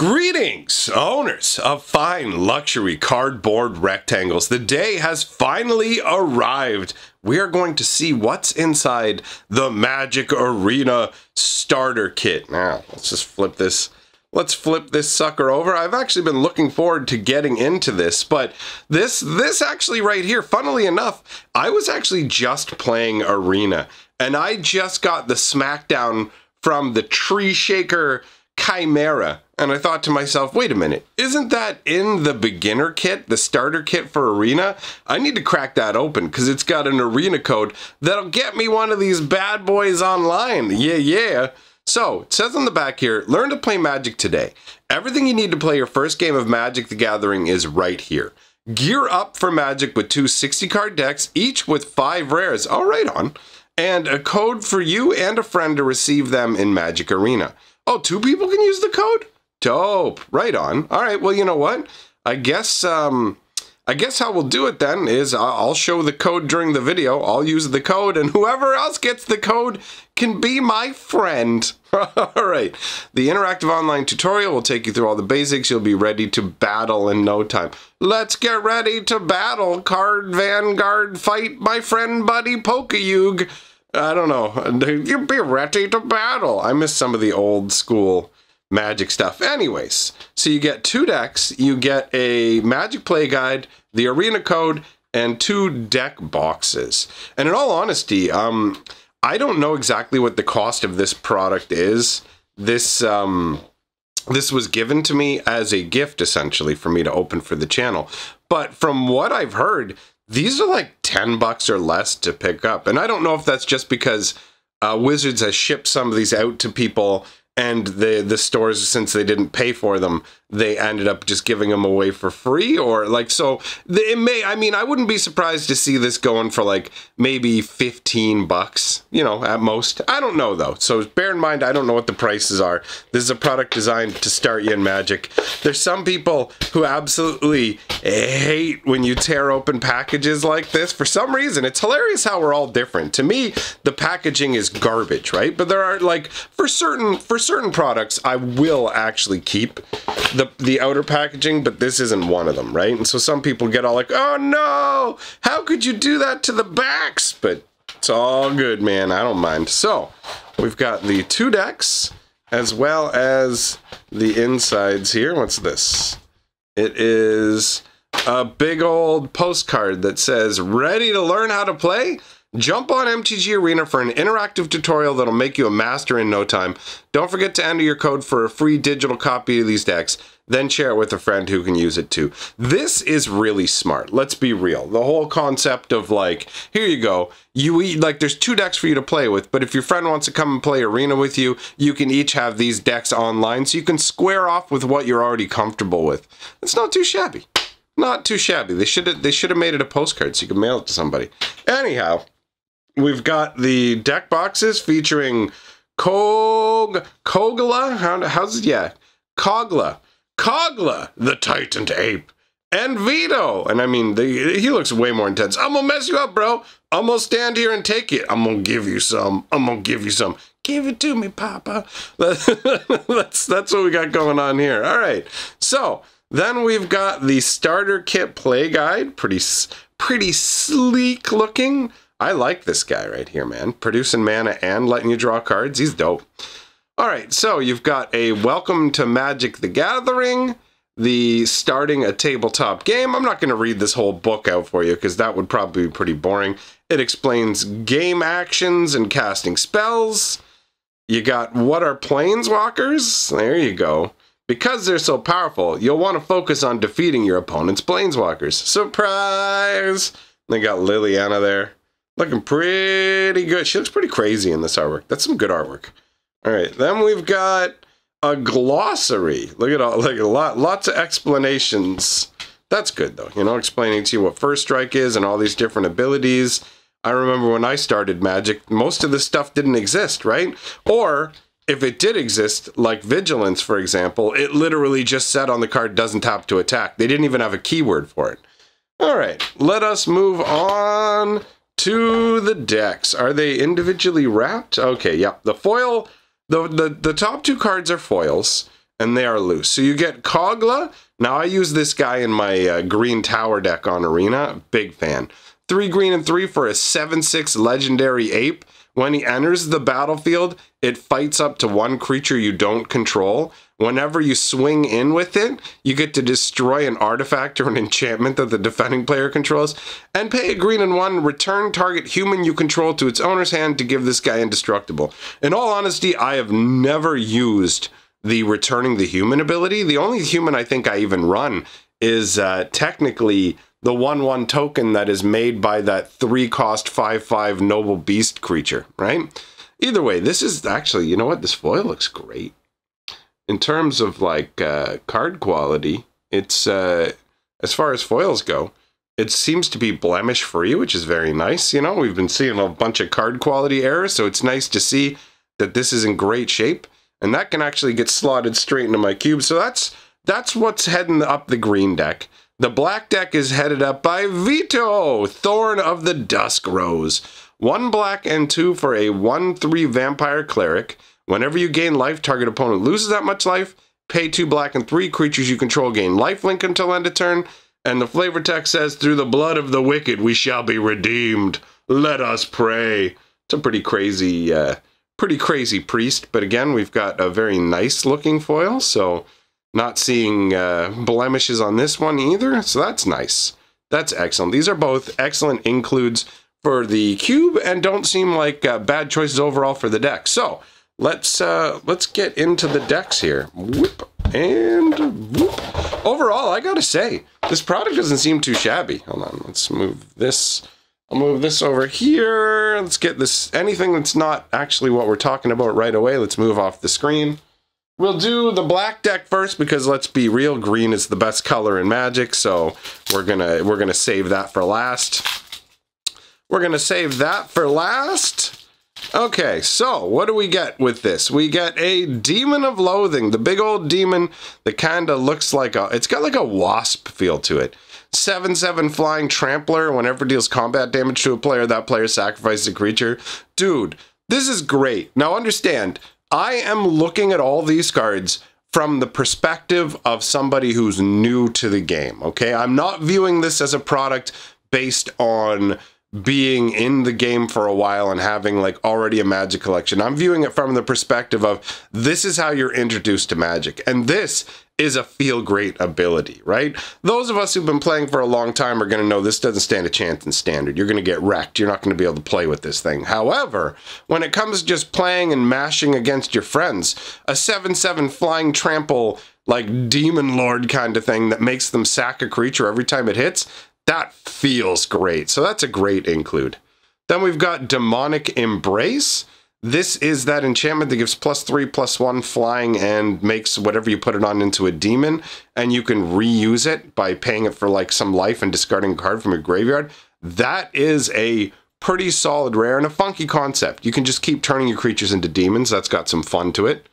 Greetings, owners of fine luxury cardboard rectangles. The day has finally arrived. We are going to see what's inside the Magic Arena starter kit. Now, let's just flip this. Let's flip this sucker over. I've actually been looking forward to getting into this, but this this actually right here, funnily enough, I was actually just playing Arena and I just got the smackdown from the tree shaker Chimera. And I thought to myself, wait a minute, isn't that in the beginner kit, the starter kit for Arena? I need to crack that open because it's got an Arena code that'll get me one of these bad boys online. Yeah, yeah. So, it says on the back here, learn to play Magic today. Everything you need to play your first game of Magic the Gathering is right here. Gear up for Magic with two 60 card decks, each with five rares. All right, on. And a code for you and a friend to receive them in Magic Arena. Oh, two people can use the code? Dope. Right on. All right. Well, you know what? I guess um, I guess how we'll do it then is I'll show the code during the video. I'll use the code, and whoever else gets the code can be my friend. all right. The interactive online tutorial will take you through all the basics. You'll be ready to battle in no time. Let's get ready to battle, Card Vanguard. Fight my friend Buddy Pokayug. I don't know. You'd be ready to battle. I miss some of the old school magic stuff. Anyways, so you get two decks. You get a magic play guide, the arena code, and two deck boxes. And in all honesty, um, I don't know exactly what the cost of this product is. This um, this was given to me as a gift, essentially, for me to open for the channel. But from what I've heard, these are like 10 bucks or less to pick up. And I don't know if that's just because uh, Wizards has shipped some of these out to people and the the stores since they didn't pay for them they ended up just giving them away for free or like so it may i mean i wouldn't be surprised to see this going for like maybe 15 bucks you know at most i don't know though so bear in mind i don't know what the prices are this is a product designed to start you in magic there's some people who absolutely hate when you tear open packages like this for some reason it's hilarious how we're all different to me the packaging is garbage right but there are like for certain for certain certain products I will actually keep the the outer packaging, but this isn't one of them, right? And so some people get all like, "Oh no, how could you do that to the backs?" But it's all good, man. I don't mind. So we've got the two decks as well as the insides here. What's this? It is a big old postcard that says, ready to learn how to play? Jump on MTG Arena for an interactive tutorial that'll make you a master in no time. Don't forget to enter your code for a free digital copy of these decks. Then share it with a friend who can use it too. This is really smart. Let's be real. The whole concept of like, here you go. You eat, like, there's two decks for you to play with, but if your friend wants to come and play Arena with you, you can each have these decks online so you can square off with what you're already comfortable with. It's not too shabby. Not too shabby. They should have they should have made it a postcard so you could mail it to somebody. Anyhow, We've got the deck boxes featuring Kog Kogla. How, how's yeah? Kogla, Kogla, the Titan ape, and Vito. And I mean, the, he looks way more intense. I'm gonna mess you up, bro. I'm gonna stand here and take it. I'm gonna give you some. I'm gonna give you some. Give it to me, Papa. that's that's what we got going on here. All right. So then we've got the starter kit play guide. Pretty pretty sleek looking. I like this guy right here, man. Producing mana and letting you draw cards. He's dope. All right, so you've got a Welcome to Magic the Gathering, the starting a tabletop game. I'm not going to read this whole book out for you because that would probably be pretty boring. It explains game actions and casting spells. You got what are planeswalkers? There you go. Because they're so powerful, you'll want to focus on defeating your opponent's planeswalkers. Surprise! They got Liliana there. Looking pretty good. She looks pretty crazy in this artwork. That's some good artwork. All right, then we've got a glossary. Look at all, like a lot, lots of explanations. That's good though, you know, explaining to you what first strike is and all these different abilities. I remember when I started Magic, most of this stuff didn't exist, right? Or if it did exist, like Vigilance, for example, it literally just said on the card doesn't tap to attack. They didn't even have a keyword for it. All right, let us move on to the decks. Are they individually wrapped? Okay, yep. The foil, the, the, the top two cards are foils, and they are loose. So you get Cogla. Now, I use this guy in my uh, Green Tower deck on Arena. Big fan. Three green and three for a 7 6 legendary ape. When he enters the battlefield, it fights up to one creature you don't control. Whenever you swing in with it, you get to destroy an artifact or an enchantment that the defending player controls, and pay a green and one, return target human you control to its owner's hand to give this guy indestructible. In all honesty, I have never used the returning the human ability. The only human I think I even run is uh, technically the 1-1 token that is made by that 3-cost 5-5 Noble Beast creature, right? Either way, this is actually, you know what? This foil looks great. In terms of, like, uh, card quality, it's, uh, as far as foils go, it seems to be blemish-free, which is very nice. You know, we've been seeing a bunch of card quality errors, so it's nice to see that this is in great shape. And that can actually get slotted straight into my cube. So that's that's what's heading up the green deck. The black deck is headed up by Vito, Thorn of the Dusk Rose. One black and two for a 1-3 Vampire Cleric. Whenever you gain life, target opponent loses that much life. Pay two black and three creatures you control gain lifelink until end of turn. And the flavor text says, Through the blood of the wicked we shall be redeemed. Let us pray. It's a pretty crazy, uh, pretty crazy priest. But again, we've got a very nice looking foil, so... Not seeing uh, blemishes on this one either, so that's nice. That's excellent. These are both excellent includes for the cube and don't seem like uh, bad choices overall for the deck. So let's uh, let's get into the decks here. Whoop and whoop. Overall, I gotta say this product doesn't seem too shabby. Hold on, let's move this. I'll move this over here. Let's get this anything that's not actually what we're talking about right away. Let's move off the screen. We'll do the black deck first because let's be real, green is the best color in Magic, so we're gonna we're gonna save that for last. We're gonna save that for last. Okay, so what do we get with this? We get a Demon of Loathing, the big old demon that kinda looks like a, it's got like a wasp feel to it. 7-7 Flying Trampler, whenever deals combat damage to a player, that player sacrifices a creature. Dude, this is great. Now understand, I am looking at all these cards from the perspective of somebody who's new to the game, okay? I'm not viewing this as a product based on being in the game for a while and having like already a magic collection. I'm viewing it from the perspective of this is how you're introduced to magic. And this is a feel great ability, right? Those of us who've been playing for a long time are going to know this doesn't stand a chance in standard. You're going to get wrecked. You're not going to be able to play with this thing. However, when it comes to just playing and mashing against your friends, a 7 7 flying trample, like demon lord kind of thing that makes them sack a creature every time it hits, that feels great. So that's a great include. Then we've got Demonic Embrace. This is that enchantment that gives plus three, plus one flying and makes whatever you put it on into a demon. And you can reuse it by paying it for like some life and discarding a card from your graveyard. That is a pretty solid rare and a funky concept. You can just keep turning your creatures into demons. That's got some fun to it.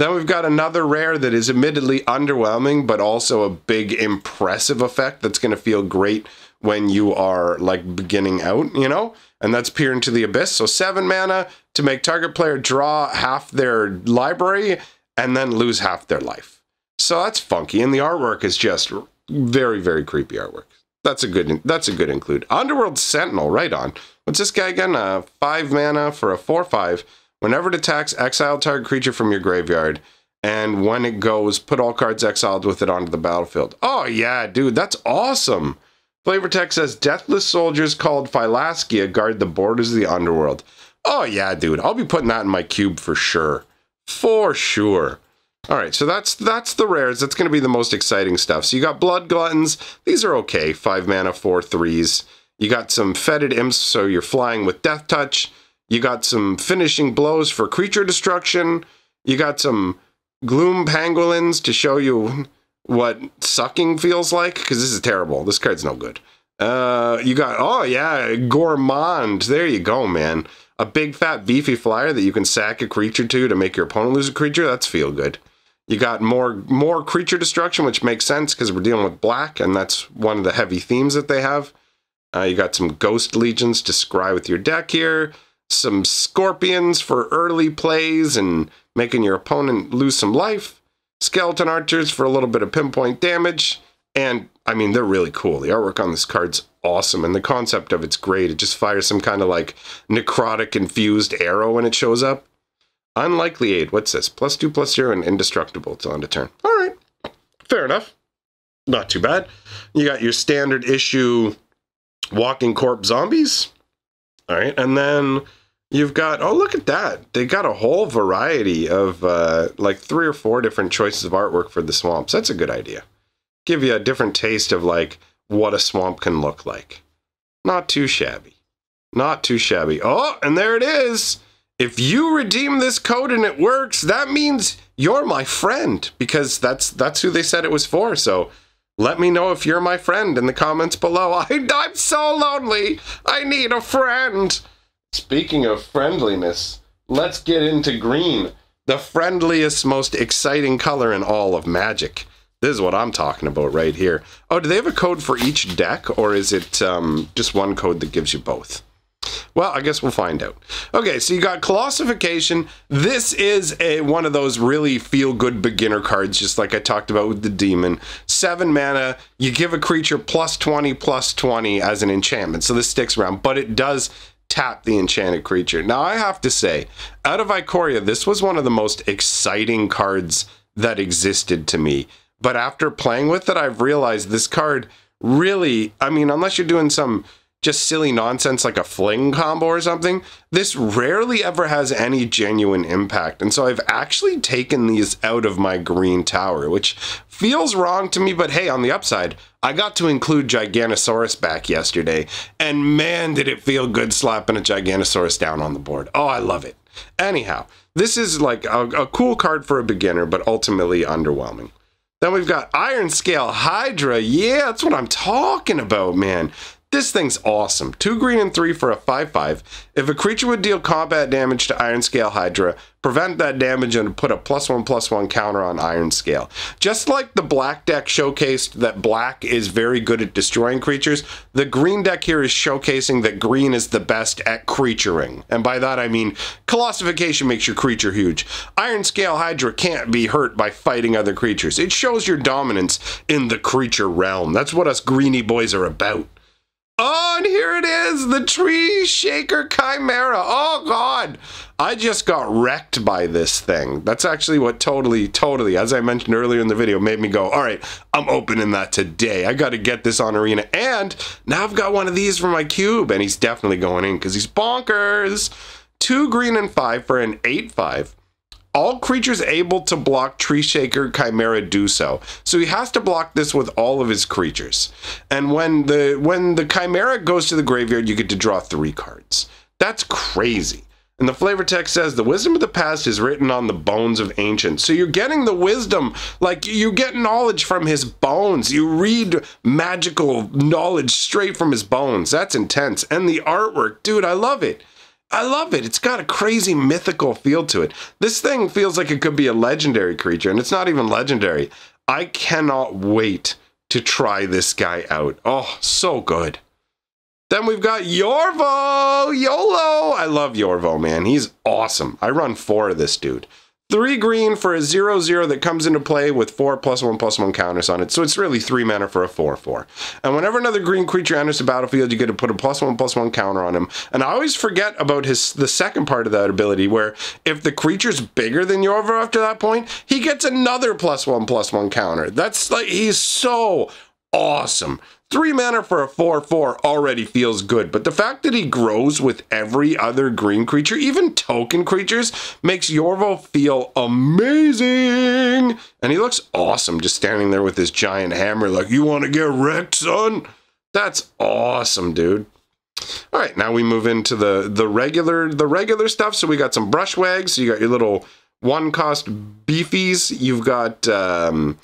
Then we've got another rare that is admittedly underwhelming, but also a big impressive effect that's going to feel great when you are like beginning out, you know? and that's Peer into the Abyss. So seven mana to make target player draw half their library and then lose half their life. So that's funky, and the artwork is just very, very creepy artwork. That's a good. That's a good include. Underworld Sentinel, right on. What's this guy again? Uh, five mana for a four-five. Whenever it attacks, exile target creature from your graveyard, and when it goes, put all cards exiled with it onto the battlefield. Oh yeah, dude, that's awesome. Flavor Tech says Deathless soldiers called Phylaskia guard the borders of the underworld. Oh, yeah, dude. I'll be putting that in my cube for sure. For sure. All right, so that's that's the rares. That's going to be the most exciting stuff. So you got Blood Gluttons. These are okay. Five mana, four threes. You got some Fetid Imps, so you're flying with Death Touch. You got some Finishing Blows for creature destruction. You got some Gloom Pangolins to show you what sucking feels like because this is terrible. This card's no good. Uh, you got oh yeah, gourmand. There you go, man. A big fat beefy flyer that you can sack a creature to to make your opponent lose a creature. That's feel good. You got more more creature destruction, which makes sense because we're dealing with black, and that's one of the heavy themes that they have. Uh, you got some ghost legions to scry with your deck here. Some scorpions for early plays and making your opponent lose some life skeleton archers for a little bit of pinpoint damage. And I mean, they're really cool. The artwork on this card's awesome, and the concept of it's great. It just fires some kind of like necrotic infused arrow when it shows up. Unlikely aid. What's this? Plus two, plus zero, and indestructible till end of turn. All right, fair enough. Not too bad. You got your standard issue walking corpse zombies. All right, and then You've got oh look at that! They got a whole variety of uh, like three or four different choices of artwork for the swamps. That's a good idea. Give you a different taste of like what a swamp can look like. Not too shabby. Not too shabby. Oh, and there it is. If you redeem this code and it works, that means you're my friend because that's that's who they said it was for. So let me know if you're my friend in the comments below. I, I'm so lonely. I need a friend. Speaking of friendliness, let's get into green, the friendliest, most exciting color in all of Magic. This is what I'm talking about right here. Oh, do they have a code for each deck, or is it um, just one code that gives you both? Well, I guess we'll find out. Okay, so you got Colossification. This is a one of those really feel-good beginner cards, just like I talked about with the Demon. Seven mana, you give a creature plus 20, plus 20 as an enchantment. So this sticks around, but it does tap the enchanted creature. Now, I have to say, out of Ikoria, this was one of the most exciting cards that existed to me. But after playing with it, I've realized this card really, I mean, unless you're doing some just silly nonsense like a fling combo or something, this rarely ever has any genuine impact. And so I've actually taken these out of my green tower, which feels wrong to me, but hey, on the upside, I got to include Gigantosaurus back yesterday, and man, did it feel good slapping a Gigantosaurus down on the board. Oh, I love it. Anyhow, this is like a, a cool card for a beginner, but ultimately underwhelming. Then we've got Iron Scale Hydra. Yeah, that's what I'm talking about, man. This thing's awesome. Two green and three for a 5-5. If a creature would deal combat damage to Iron Scale Hydra, prevent that damage and put a plus one plus one counter on Iron Scale. Just like the black deck showcased that black is very good at destroying creatures, the green deck here is showcasing that green is the best at creaturing. And by that I mean colossification makes your creature huge. Iron Scale Hydra can't be hurt by fighting other creatures. It shows your dominance in the creature realm. That's what us greeny boys are about. Oh, and here it is, the tree shaker chimera. Oh God, I just got wrecked by this thing. That's actually what totally, totally, as I mentioned earlier in the video, made me go, all right, I'm opening that today. I got to get this on Arena. And now I've got one of these for my cube and he's definitely going in because he's bonkers. Two green and five for an eight five. All creatures able to block Tree Shaker Chimera do so. So he has to block this with all of his creatures. And when the when the Chimera goes to the graveyard, you get to draw three cards. That's crazy. And the flavor text says the wisdom of the past is written on the bones of ancient. So you're getting the wisdom, like you get knowledge from his bones. You read magical knowledge straight from his bones. That's intense. And the artwork, dude, I love it. I love it. It's got a crazy mythical feel to it. This thing feels like it could be a legendary creature, and it's not even legendary. I cannot wait to try this guy out. Oh, so good. Then we've got Yorvo! YOLO! I love Yorvo, man. He's awesome. I run four of this dude three green for a zero zero that comes into play with four plus one plus one counters on it. So it's really three mana for a four four. And whenever another green creature enters the battlefield, you get to put a plus one plus one counter on him. And I always forget about his the second part of that ability, where if the creature's bigger than over after that point, he gets another plus one plus one counter. That's like he's so awesome. Three mana for a 4-4 already feels good, but the fact that he grows with every other green creature, even token creatures, makes Yorvo feel amazing. And he looks awesome just standing there with his giant hammer like, you want to get wrecked, son? That's awesome, dude. All right, now we move into the the regular the regular stuff. So we got some brush wags. So you got your little one cost beefies. You've got um,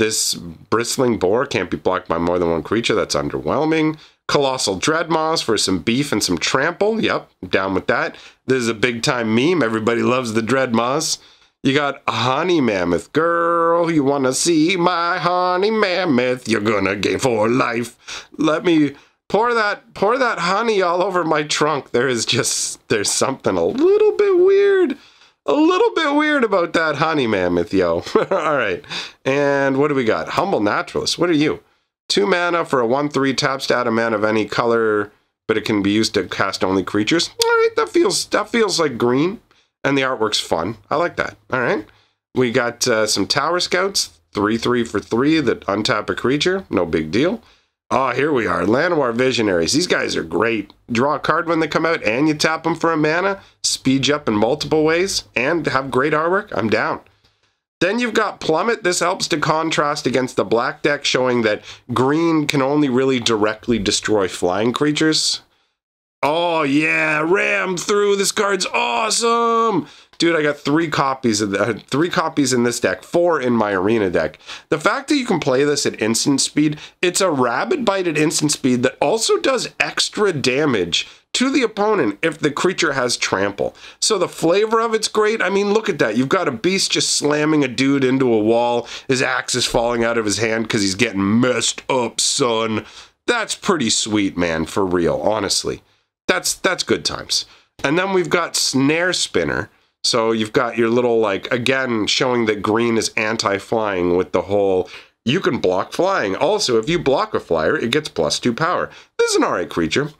this bristling boar can't be blocked by more than one creature. That's underwhelming. Colossal Dreadmaws for some beef and some trample. Yep, down with that. This is a big time meme. Everybody loves the Dreadmaws. You got Honey Mammoth. Girl, you want to see my Honey Mammoth? You're going to gain for life. Let me pour that pour that honey all over my trunk. There is just there's something a little bit weird a little bit weird about that honey mammoth, yo. All right. And what do we got? Humble Naturalist. What are you? Two mana for a 1-3 tap stat, a man of any color, but it can be used to cast only creatures. All right, that feels, that feels like green. And the artwork's fun. I like that. All right. We got uh, some Tower Scouts. 3-3 for 3 that untap a creature. No big deal. Oh, here we are. Lanowar Visionaries. These guys are great. Draw a card when they come out and you tap them for a mana. Speed you up in multiple ways and have great artwork. I'm down. Then you've got Plummet. This helps to contrast against the black deck, showing that green can only really directly destroy flying creatures. Oh, yeah, ram through. This card's awesome. Dude, I got three copies of that. Three copies in this deck, four in my arena deck. The fact that you can play this at instant speed, it's a rabid bite at instant speed that also does extra damage to the opponent if the creature has trample. So the flavor of it's great. I mean, look at that. You've got a beast just slamming a dude into a wall. His axe is falling out of his hand because he's getting messed up, son. That's pretty sweet, man, for real, honestly that's that's good times. And then we've got snare spinner. So you've got your little like again showing that green is anti-flying with the whole you can block flying. Also, if you block a flyer, it gets plus two power. This is an alright creature.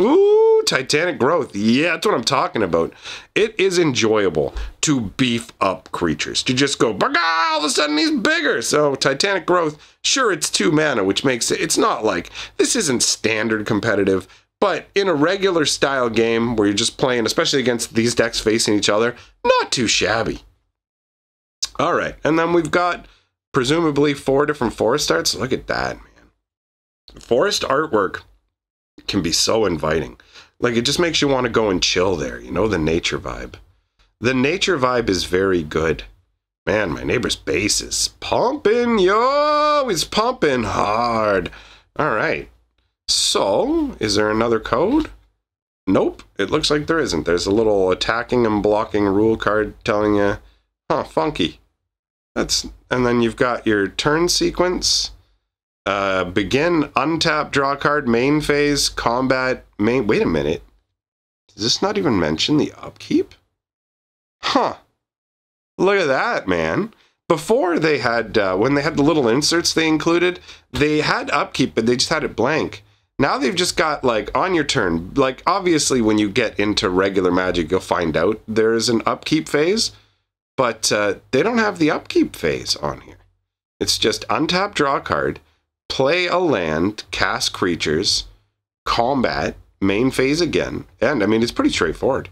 Ooh, Titanic growth. Yeah, that's what I'm talking about. It is enjoyable to beef up creatures. To just go, all of a sudden he's bigger. So Titanic growth, sure, it's two mana, which makes it, it's not like, this isn't standard competitive. But in a regular style game where you're just playing, especially against these decks facing each other, not too shabby. All right, and then we've got presumably four different forest arts. Look at that, man. Forest artwork can be so inviting. Like it just makes you want to go and chill there, you know, the nature vibe. The nature vibe is very good. Man, my neighbor's bass is pumping, yo, he's pumping hard. All right. So, is there another code? Nope, it looks like there isn't. There's a little attacking and blocking rule card telling you, huh, funky. That's And then you've got your turn sequence. Uh, begin, untap, draw card, main phase, combat, main... Wait a minute. Does this not even mention the upkeep? Huh. Look at that, man. Before they had, uh, when they had the little inserts they included, they had upkeep, but they just had it blank. Now they've just got like on your turn. Like obviously, when you get into regular Magic, you'll find out there is an upkeep phase, but uh, they don't have the upkeep phase on here. It's just untap draw card, play a land, cast creatures, combat, main phase again, and I mean it's pretty straightforward.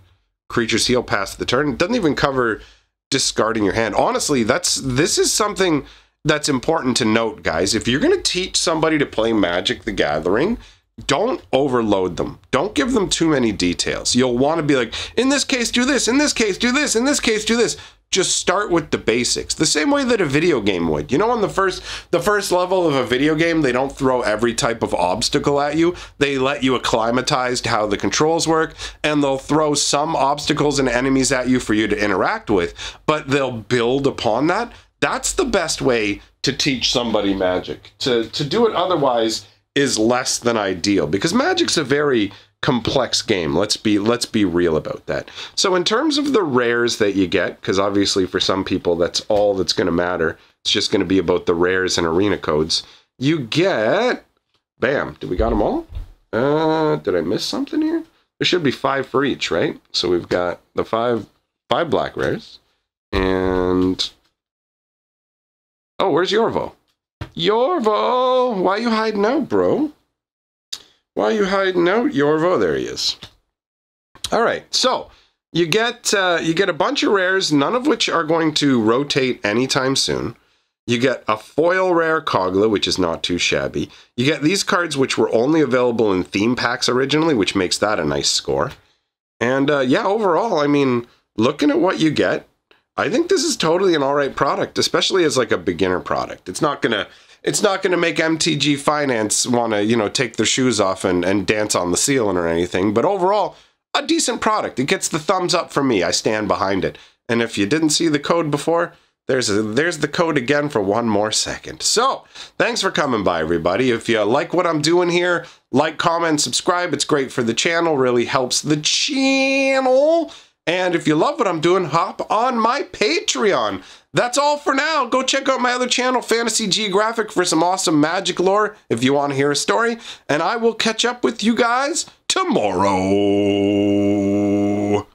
Creatures heal past the turn. It doesn't even cover discarding your hand. Honestly, that's this is something that's important to note, guys. If you're going to teach somebody to play Magic the Gathering, don't overload them. Don't give them too many details. You'll want to be like, in this case, do this, in this case, do this, in this case, do this. Just start with the basics. The same way that a video game would. You know, on the first the first level of a video game, they don't throw every type of obstacle at you. They let you acclimatize to how the controls work, and they'll throw some obstacles and enemies at you for you to interact with, but they'll build upon that. That's the best way to teach somebody magic. To to do it otherwise is less than ideal because Magic's a very complex game. Let's be let's be real about that. So in terms of the rares that you get, because obviously for some people that's all that's going to matter. It's just going to be about the rares and arena codes. You get, bam! Did we got them all? Uh, did I miss something here? There should be five for each, right? So we've got the five five black rares, and oh, where's Yorvo? Yorvo! Why you hiding out, bro? Why you hiding out, Yorvo? There he is. All right, so you get uh, you get a bunch of rares, none of which are going to rotate anytime soon. You get a foil rare Cogla, which is not too shabby. You get these cards, which were only available in theme packs originally, which makes that a nice score. And uh, yeah, overall, I mean, looking at what you get, I think this is totally an all right product, especially as like a beginner product. It's not gonna it's not going to make MTG Finance want to, you know, take their shoes off and, and dance on the ceiling or anything. But overall, a decent product. It gets the thumbs up from me. I stand behind it. And if you didn't see the code before, there's a, there's the code again for one more second. So, thanks for coming by, everybody. If you like what I'm doing here, like, comment, subscribe. It's great for the channel, really helps the channel. And if you love what I'm doing, hop on my Patreon. That's all for now. Go check out my other channel, Fantasy Geographic, for some awesome magic lore if you want to hear a story. And I will catch up with you guys tomorrow.